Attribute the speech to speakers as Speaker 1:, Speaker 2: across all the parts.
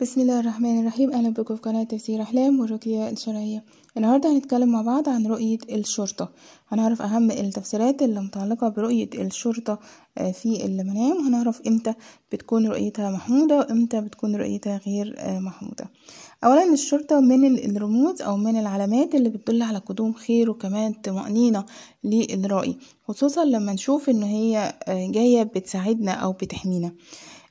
Speaker 1: بسم الله الرحمن الرحيم اهلا بكم في قناه تفسير احلام والرقيه الشرعيه النهارده هنتكلم مع بعض عن رؤيه الشرطه هنعرف اهم التفسيرات اللي متعلقه برؤيه الشرطه في المنام وهنعرف امتى بتكون رؤيتها محموده وامتى بتكون رؤيتها غير محموده اولا الشرطه من الرموز او من العلامات اللي بتدل على قدوم خير وكمان طمانينه للرأي خصوصا لما نشوف ان هي جايه بتساعدنا او بتحمينا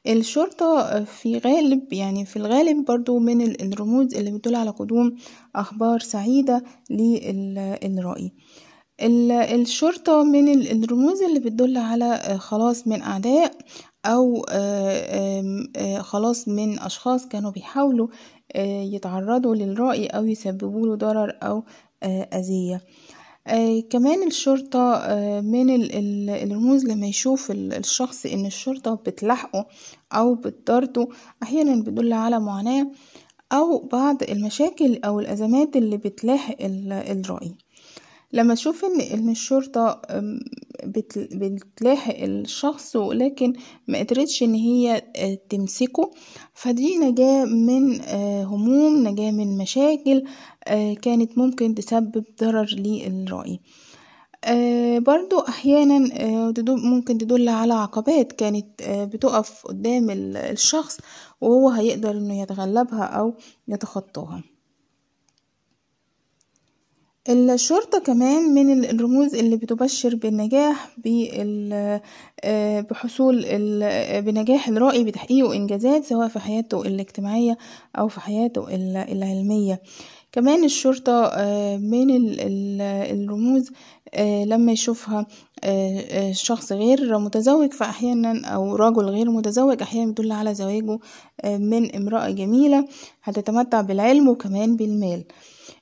Speaker 1: الشرطة في غالب يعني في الغالب برضو من الرموز اللي بتدل على قدوم أخبار سعيدة للرأي الشرطة من الرموز اللي بتدل على آه، خلاص من أعداء أو آه، آه، خلاص من أشخاص كانوا بيحاولوا يتعرضوا للرأي أو يسببوا له ضرر أو أذية آه، كمان الشرطة آه، من الرموز لما يشوف الشخص ان الشرطة بتلاحقه او بتطرده احيانا بيدل على معاناة او بعض المشاكل او الازمات اللي بتلاحق الرأي لما تشوف ان الشرطة بتلاحق الشخص ولكن ما قدرتش ان هي آه، تمسكه فدي نجاة من آه، هموم نجاة من مشاكل آه، كانت ممكن تسبب ضرر للرأي برضو احيانا ممكن تدل على عقبات كانت بتقف قدام الشخص وهو هيقدر انه يتغلبها او يتخطاها الشرطة كمان من الرموز اللي بتبشر بالنجاح آه، بحصول بنجاح الرأي بتحقيقه إنجازات سواء في حياته الاجتماعية أو في حياته العلمية كمان الشرطة آه، من الرموز آه، لما يشوفها شخص غير متزوج فأحيانا أو رجل غير متزوج أحيانا بتدل على زواجه من امرأة جميلة هتتمتع بالعلم وكمان بالمال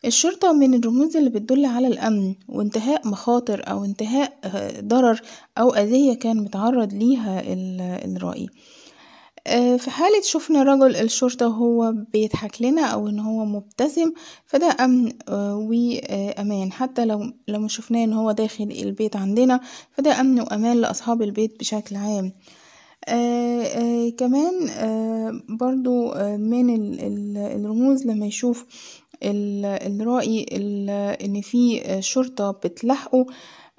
Speaker 1: الشرطة من الرموز اللي بتدل على الأمن وانتهاء مخاطر أو انتهاء آه، ضرر أو أذية كان متعرض ليها الرائي آه، في حالة شفنا رجل الشرطة هو بيضحك لنا أو إن هو مبتسم فده أمن آه، وأمان حتى لو لما شفناه إن هو داخل البيت عندنا فده أمن وأمان لأصحاب البيت بشكل عام آآ آآ كمان آآ برضو من الرموز لما يشوف الرأي إن في شرطة بتلاحقه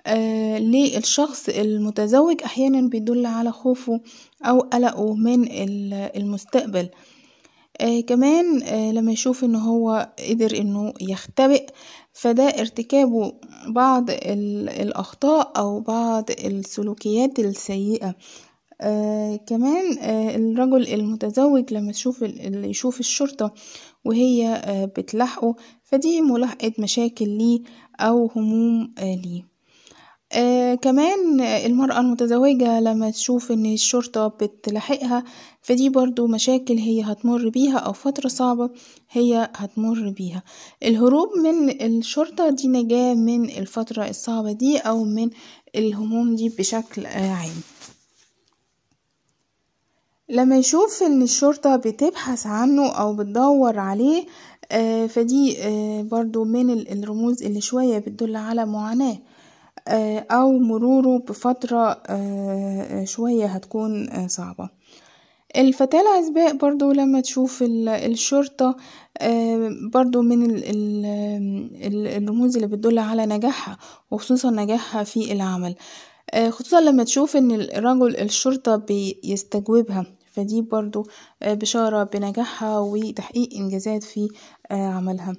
Speaker 1: آه، للشخص المتزوج أحيانا بيدل على خوفه أو قلقه من المستقبل آه، كمان آه، لما يشوف ان هو قدر انه يختبئ فده ارتكابه بعض الاخطاء او بعض السلوكيات السيئه كمان آه، الرجل المتزوج لما يشوف يشوف الشرطة وهي آه، بتلاحقه فدي ملاحقة مشاكل ليه أو هموم آه، ليه آه كمان المرأة المتزوجة لما تشوف ان الشرطة بتلاحقها فدي برضو مشاكل هي هتمر بيها او فترة صعبة هي هتمر بيها الهروب من الشرطة دي نجاة من الفترة الصعبة دي او من الهموم دي بشكل آه عام لما يشوف ان الشرطة بتبحث عنه او بتدور عليه آه، فدي آه، برضو من الرموز اللي شوية بتدل على معاناة آه، او مروره بفترة شوية هتكون صعبة الفتاة العزباء برضو لما تشوف الشرطة برضو من الرموز اللي بتدل على نجاحها وخصوصا نجاحها في العمل خصوصا لما تشوف ان الرجل الشرطة بيستجوبها فدي برضو آه، بشارة بنجاحها وتحقيق إنجازات في آه، عملها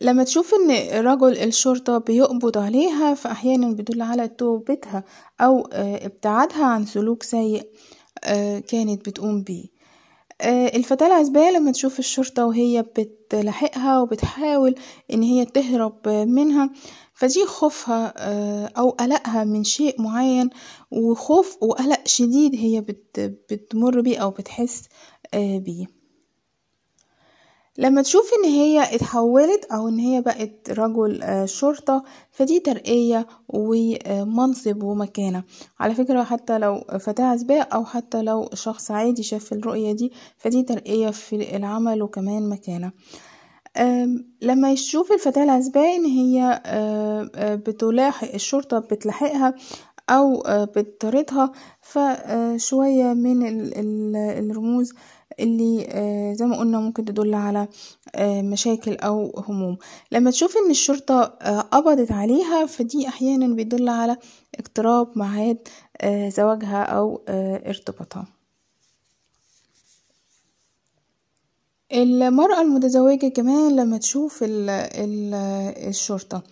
Speaker 1: لما تشوف ان رجل الشرطة بيقبض عليها فأحيانا بيدل على توبتها أو آه، ابتعادها عن سلوك سيء كانت بتقوم بيه آه، الفتاة العزباء لما تشوف الشرطة وهي بتلاحقها وبتحاول إن هي تهرب منها فدي خوفها آه، أو قلقها من شيء معين وخوف وقلق شديد هي بتمر بيه أو بتحس آه، بيه لما تشوف ان هي اتحولت او ان هي بقت رجل آه، شرطة فدي ترقية ومنصب ومكانة على فكرة حتى لو فتاة عزباء او حتى لو شخص عادي شاف الرؤية دي فدي ترقية في العمل وكمان مكانة لما يشوف الفتاة العزباء ان هي آه، آه، بتلاحق الشرطة بتلاحقها أو آه، بطريقتها فشوية من الرموز اللي آه، زي ما قلنا ممكن تدل على آه، مشاكل أو هموم لما تشوف إن الشرطة قبضت عليها فدي أحيانا بيدل على اقتراب معاد زواجها أو ارتباطها المرأة المتزوجة كمان لما تشوف الـ الـ الشرطة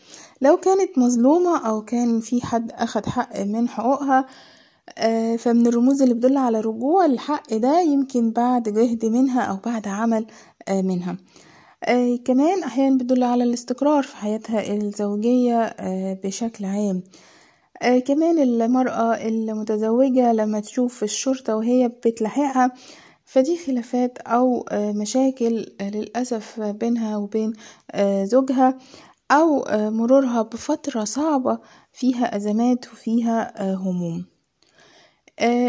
Speaker 1: لو كانت مظلومة أو كان في حد أخد حق من حقوقها آه، فمن الرموز اللي بتدل على رجوع الحق ده يمكن بعد جهد منها أو بعد عمل آه، منها آه، كمان أحيانا بتدل على الاستقرار في حياتها الزوجية بشكل عام كمان المرأة المتزوجة لما تشوف الشرطة وهي بتلاحقها فدي خلافات أو آه، مشاكل آه، للأسف بينها وبين آه، زوجها أو مرورها بفترة صعبة فيها أزمات وفيها هموم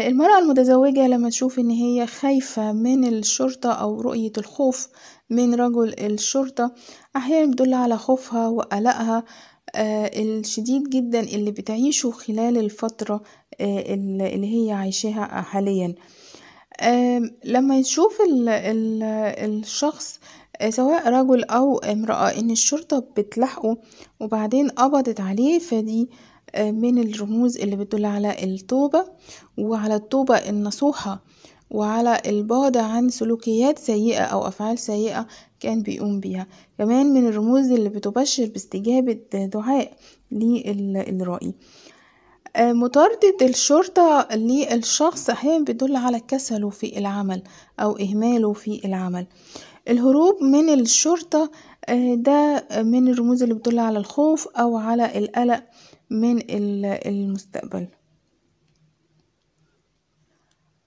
Speaker 1: المرأة المتزوجة لما تشوف إن هي خايفة من الشرطة أو رؤية الخوف من رجل الشرطة أحيانا بتدل على خوفها وقلقها الشديد جدا اللي بتعيشه خلال الفترة اللي هي عايشاها حاليا لما يشوف الـ الـ الشخص آه، سواء رجل أو امرأة إن الشرطة بتلاحقه وبعدين قبضت عليه فدي آه، من الرموز اللي بتدل على التوبة وعلى التوبة النصوحة وعلى البعد عن سلوكيات سيئة أو أفعال سيئة كان بيقوم بيها كمان من الرموز اللي بتبشر باستجابة دعاء للرائي آه، مطاردة الشرطة للشخص أحيانا بيدل على كسله في العمل أو إهماله في العمل الهروب من الشرطة آه، ده من الرموز اللي بتدل على الخوف أو على القلق من المستقبل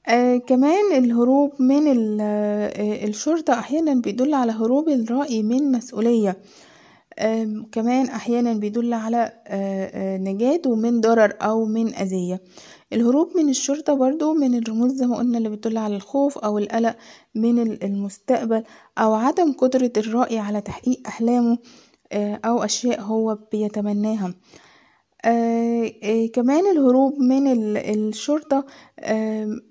Speaker 1: آه كمان الهروب من آه، الشرطة أحيانا بيدل على هروب الرأي من مسؤولية كمان أحيانا بيدل على آه، آه، نجاته من ضرر أو من أذية الهروب من الشرطة برضو من الرموز زي ما قلنا اللي بتدل على الخوف أو القلق من المستقبل أو عدم قدرة الرائي على تحقيق أحلامه آه، أو أشياء هو بيتمناها آه آه كمان الهروب من الشرطة آه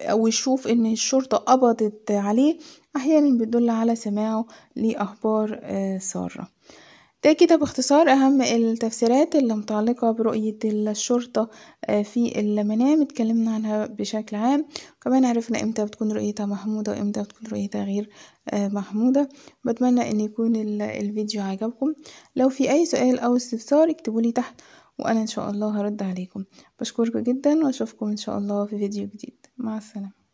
Speaker 1: أو يشوف إن الشرطة قبضت عليه أحيانا بيدل على سماعه لأخبار سارة ده كده باختصار أهم التفسيرات اللي متعلقة برؤية الشرطة آه، في المنام اتكلمنا عنها بشكل عام كمان عرفنا امتى بتكون رؤيتها محمودة وامتى بتكون رؤيتها غير آه، محمودة بتمنى ان يكون الفيديو عجبكم لو في اي سؤال او استفسار اكتبولي تحت وانا ان شاء الله هرد عليكم بشكركم جدا واشوفكم ان شاء الله في فيديو جديد مع السلامة